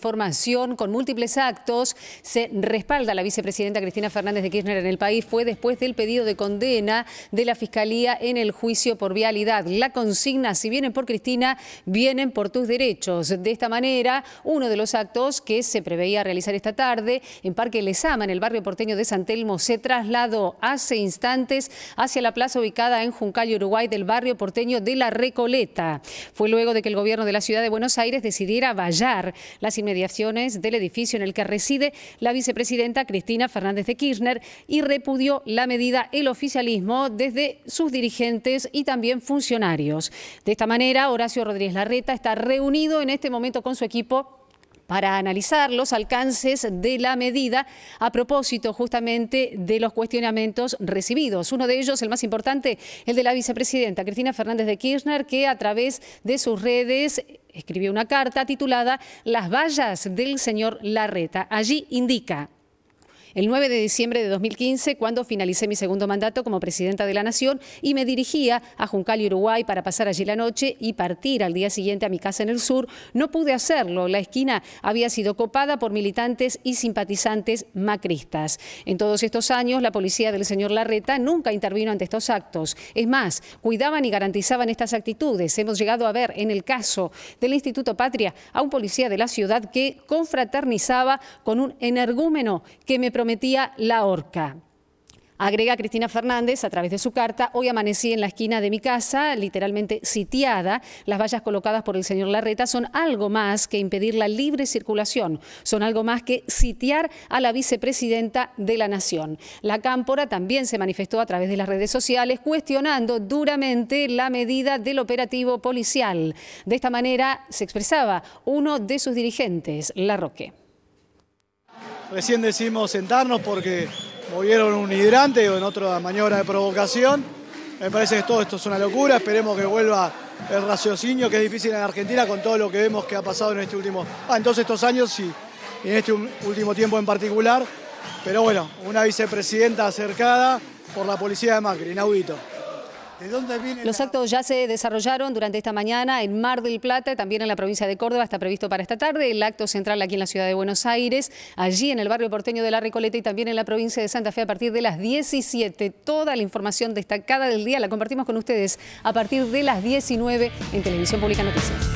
Formación con múltiples actos. Se respalda la vicepresidenta Cristina Fernández de Kirchner en el país. Fue después del pedido de condena de la Fiscalía en el juicio por vialidad. La consigna, si vienen por Cristina, vienen por tus derechos. De esta manera, uno de los actos que se preveía realizar esta tarde en Parque Lezama, en el barrio porteño de San Telmo, se trasladó hace instantes hacia la plaza ubicada en Juncal, Uruguay, del barrio porteño de La Recoleta. Fue luego de que el gobierno de la ciudad de Buenos Aires decidiera vallar las inmediaciones mediaciones del edificio en el que reside la vicepresidenta Cristina Fernández de Kirchner y repudió la medida el oficialismo desde sus dirigentes y también funcionarios. De esta manera, Horacio Rodríguez Larreta está reunido en este momento con su equipo para analizar los alcances de la medida a propósito justamente de los cuestionamientos recibidos. Uno de ellos, el más importante, el de la vicepresidenta Cristina Fernández de Kirchner, que a través de sus redes escribió una carta titulada Las vallas del señor Larreta. Allí indica, el 9 de diciembre de 2015, cuando finalicé mi segundo mandato como presidenta de la Nación y me dirigía a Juncal, Uruguay, para pasar allí la noche y partir al día siguiente a mi casa en el sur, no pude hacerlo. La esquina había sido copada por militantes y simpatizantes macristas. En todos estos años, la policía del señor Larreta nunca intervino ante estos actos. Es más, cuidaban y garantizaban estas actitudes. Hemos llegado a ver en el caso del Instituto Patria a un policía de la ciudad que confraternizaba con un energúmeno que me prometía la horca. Agrega Cristina Fernández a través de su carta, hoy amanecí en la esquina de mi casa, literalmente sitiada. Las vallas colocadas por el señor Larreta son algo más que impedir la libre circulación, son algo más que sitiar a la vicepresidenta de la Nación. La Cámpora también se manifestó a través de las redes sociales cuestionando duramente la medida del operativo policial. De esta manera se expresaba uno de sus dirigentes, Larroque. Recién decidimos sentarnos porque movieron un hidrante o en otra maniobra de provocación. Me parece que todo esto es una locura. Esperemos que vuelva el raciocinio, que es difícil en Argentina con todo lo que vemos que ha pasado en este último... Ah, en todos estos años y en este último tiempo en particular. Pero bueno, una vicepresidenta acercada por la policía de Macri, inaudito. Los actos ya se desarrollaron durante esta mañana en Mar del Plata, también en la provincia de Córdoba, está previsto para esta tarde. El acto central aquí en la ciudad de Buenos Aires, allí en el barrio porteño de La Recoleta y también en la provincia de Santa Fe a partir de las 17. Toda la información destacada del día la compartimos con ustedes a partir de las 19 en Televisión Pública Noticias.